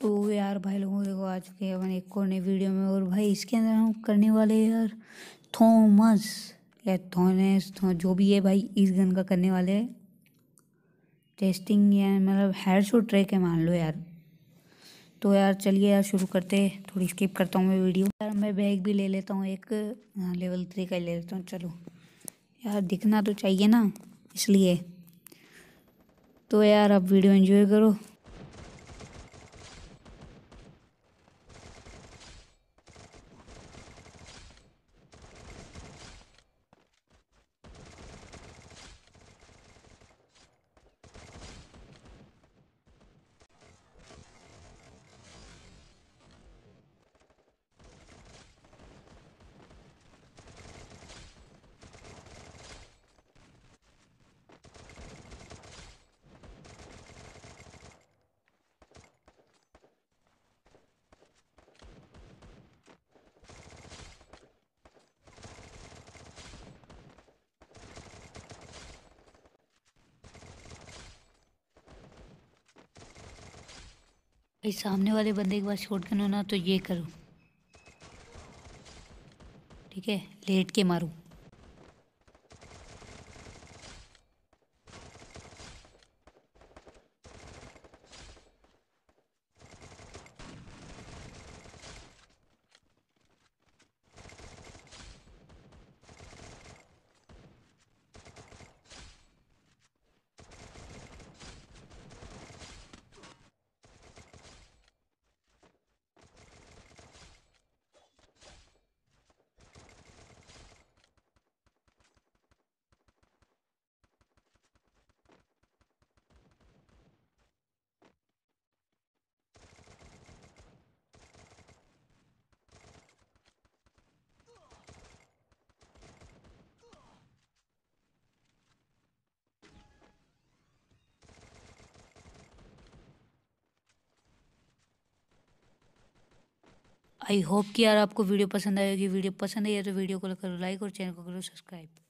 तो यार भाई लोगों देखो आ चुके हैं अपन एक कोने वीडियो में और भाई इसके अंदर हम करने वाले यार थॉमस या थॉनेस थो जो भी है भाई इस गन का करने वाले है टेस्टिंग या मतलब हेड शो ट्रैक है मान लो यार तो यार चलिए यार शुरू करते थोड़ी स्किप करता हूँ मैं वीडियो यार मैं बैग भी ले लेता हूँ एक लेवल हाँ, थ्री का ले लेता हूँ चलो यार दिखना तो चाहिए ना इसलिए तो यार आप वीडियो एंजॉय करो भाई सामने वाले बंदे के पास शॉट करना ना तो ये करो ठीक है लेट के मारो आई होप कि यार आपको वीडियो पसंद आएगी वीडियो पसंद आई है तो वीडियो को करो लाइक और चैनल को करो सब्सक्राइब